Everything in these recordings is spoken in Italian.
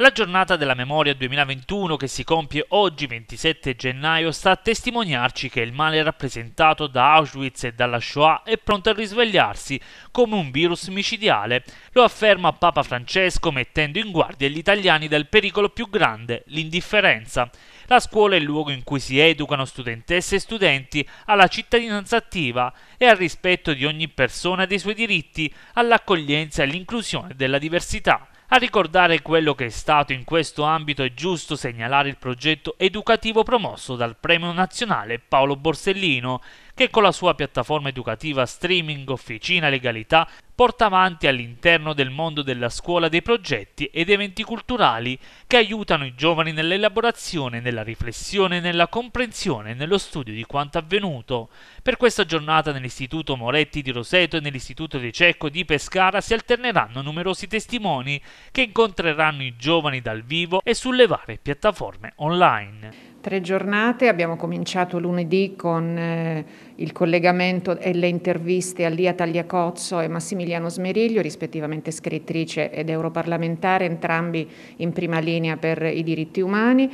La giornata della memoria 2021 che si compie oggi 27 gennaio sta a testimoniarci che il male rappresentato da Auschwitz e dalla Shoah è pronto a risvegliarsi come un virus micidiale. Lo afferma Papa Francesco mettendo in guardia gli italiani dal pericolo più grande, l'indifferenza. La scuola è il luogo in cui si educano studentesse e studenti alla cittadinanza attiva e al rispetto di ogni persona e dei suoi diritti, all'accoglienza e all'inclusione della diversità. A ricordare quello che è stato in questo ambito è giusto segnalare il progetto educativo promosso dal Premio Nazionale Paolo Borsellino, che con la sua piattaforma educativa Streaming Officina Legalità porta avanti all'interno del mondo della scuola dei progetti ed eventi culturali che aiutano i giovani nell'elaborazione, nella riflessione, nella comprensione e nello studio di quanto avvenuto. Per questa giornata nell'Istituto Moretti di Roseto e nell'Istituto De Cecco di Pescara si alterneranno numerosi testimoni che incontreranno i giovani dal vivo e sulle varie piattaforme online. Tre giornate, abbiamo cominciato lunedì con eh, il collegamento e le interviste a Lia Tagliacozzo e Massimiliano Smeriglio, rispettivamente scrittrice ed europarlamentare, entrambi in prima linea per i diritti umani.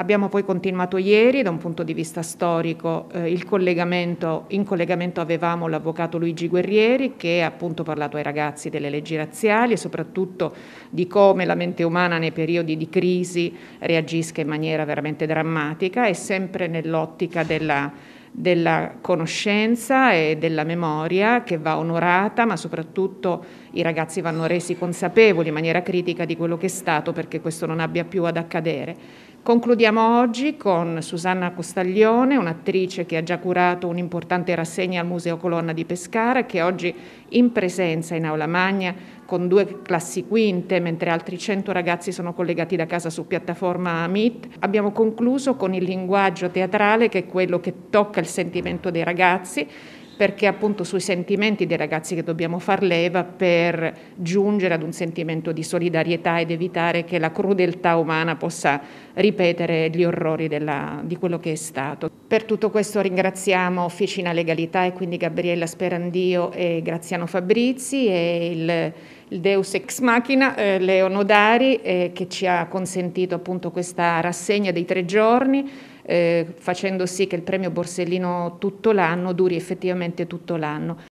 Abbiamo poi continuato ieri da un punto di vista storico eh, collegamento, in collegamento avevamo l'avvocato Luigi Guerrieri che ha appunto parlato ai ragazzi delle leggi razziali e soprattutto di come la mente umana nei periodi di crisi reagisca in maniera veramente drammatica e sempre nell'ottica della, della conoscenza e della memoria che va onorata, ma soprattutto i ragazzi vanno resi consapevoli in maniera critica di quello che è stato perché questo non abbia più ad accadere. Concludiamo oggi con Susanna Costaglione, un'attrice che ha già curato un'importante rassegna al Museo Colonna di Pescara, che oggi in presenza in Aula Magna con due classi quinte, mentre altri 100 ragazzi sono collegati da casa su piattaforma Meet. Abbiamo concluso con il linguaggio teatrale che è quello che tocca il sentimento dei ragazzi perché appunto sui sentimenti dei ragazzi che dobbiamo far leva per giungere ad un sentimento di solidarietà ed evitare che la crudeltà umana possa ripetere gli orrori della, di quello che è stato. Per tutto questo ringraziamo Officina Legalità e quindi Gabriella Sperandio e Graziano Fabrizi e il il Deus ex machina, eh, Nodari eh, che ci ha consentito appunto questa rassegna dei tre giorni eh, facendo sì che il premio Borsellino tutto l'anno duri effettivamente tutto l'anno.